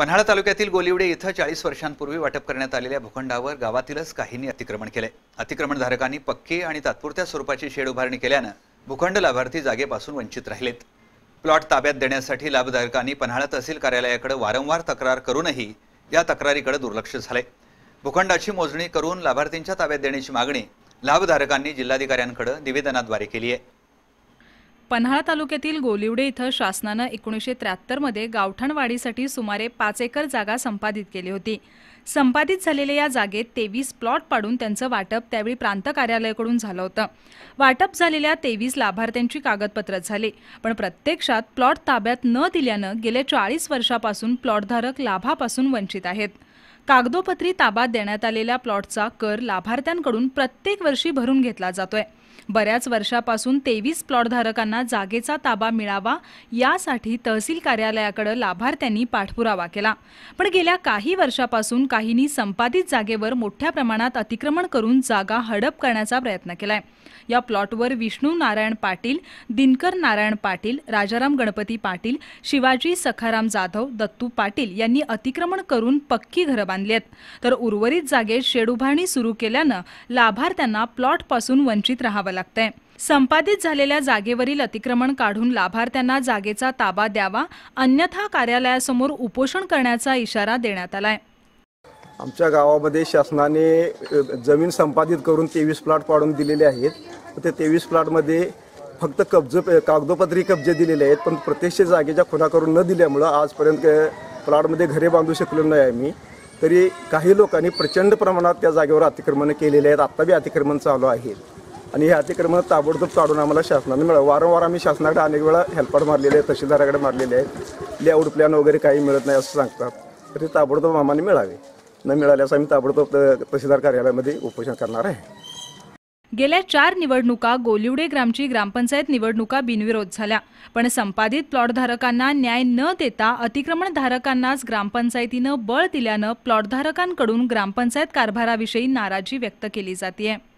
पन्हाळा तालुक्यातील गोलिवडे इथं चाळीस वर्षांपूर्वी वाटप करण्यात आलेल्या भूखंडावर गावातीलच काहींनी अतिक्रमण केले अतिक्रमणधारकांनी पक्के आणि तात्पुरत्या स्वरूपाची शेड उभारणी केल्यानं भूखंड लाभार्थी जागेपासून वंचित राहिलेत प्लॉट ताब्यात देण्यासाठी लाभधारकांनी पन्हाळा तहसील कार्यालयाकडे वारंवार तक्रार करूनही या तक्रारीकडे दुर्लक्ष झाले भूखंडाची मोजणी करून लाभार्थींच्या ताब्यात देण्याची मागणी लाभधारकांनी जिल्हाधिकाऱ्यांकडे निवेदनाद्वारे केली आहे पन्हाळा तालुक्यातील गोलिवडे इथं शासनानं एकोणीसशे त्र्याहत्तरमध्ये गावठाणवाडीसाठी सुमारे पाच एकर जागा संपादित केली होती संपादित झालेल्या या जागेत तेवीस प्लॉट पाडून त्यांचं वाटप त्यावेळी प्रांत कार्यालयाकडून झालं होतं वाटप झालेल्या तेवीस लाभार्थ्यांची कागदपत्र झाली पण प्रत्यक्षात प्लॉट ताब्यात न दिल्यानं गेल्या चाळीस वर्षापासून प्लॉटधारक लाभापासून वंचित आहेत कागदोपत्री ताबा देण्यात आलेल्या प्लॉटचा कर लाभार्थ्यांकडून प्रत्येक वर्षी भरून घेतला जातोय बऱ्याच वर्षापासून तेवीस प्लॉटधारकांना जागेचा ताबा मिळावा यासाठी तहसील कार्यालयाकडे लाभार्थ्यांनी पाठपुरावा केला पण गेल्या काही वर्षापासून काहींनी संपादित जागेवर मोठ्या प्रमाणात अतिक्रमण करून जागा हडप करण्याचा प्रयत्न केलाय या प्लॉटवर विष्णू नारायण पाटील दिनकर नारायण पाटील राजाराम गणपती पाटील शिवाजी सखाराम जाधव दत्तू पाटील यांनी अतिक्रमण करून पक्की घरं बांधली आहेत तर उर्वरित जागेत शेड उभारणी सुरू केल्यानं लाभार्थ्यांना प्लॉटपासून वंचित राहावं करावं लागतंय संपादित झालेल्या जागेवरील अतिक्रमण काढून लाभार्थ्यांना जागेचा ताबा द्यावा अन्यथा कार्यालयासमोर उपोषण करण्याचा इशारा देण्यात आलाय आमच्या गावामध्ये शासनाने जमीन संपादित करून तेवीस प्लॉट पाडून दिलेले आहेत ते तेवीस प्लॉटमध्ये फक्त कब्ज कागदोपत्री कब्जे दिलेले आहेत पण प्रत्यक्ष जागेच्या खुणा करून न दिल्यामुळं आजपर्यंत प्लॉटमध्ये घरे बांधू शकलो नाही आहे मी तरी काही लोकांनी प्रचंड प्रमाणात त्या जागेवर अतिक्रमण केलेले आहेत आत्ता बी अतिक्रमण चालू आहेत आणि हे अतिक्रमण ताबडतोब काढून आम्हाला शासनाने मिळालं वारंवार आम्ही शासनाकडे अनेक वेळा हेल्पर मारलेले आहेत तहसीलदाराकडे मारलेले आहेत लेआउट प्लॅन वगैरे काही मिळत नाही असं सांगतात तर ते ताबडतोब आम्हाला मिळावे न मिळाल्यास आम्ही ताबडतोब तहसीलदार कार्यालयामध्ये उपोषण करणार आहे गेल्या चार निवडणुका गोलिवडे ग्रामची ग्रामपंचायत निवडणुका बिनविरोध झाल्या पण संपादित प्लॉटधारकांना न्याय न देता अतिक्रमणधारकांनाच ग्रामपंचायतीनं बळ दिल्यानं प्लॉटधारकांकडून ग्रामपंचायत कारभाराविषयी नाराजी व्यक्त केली जाते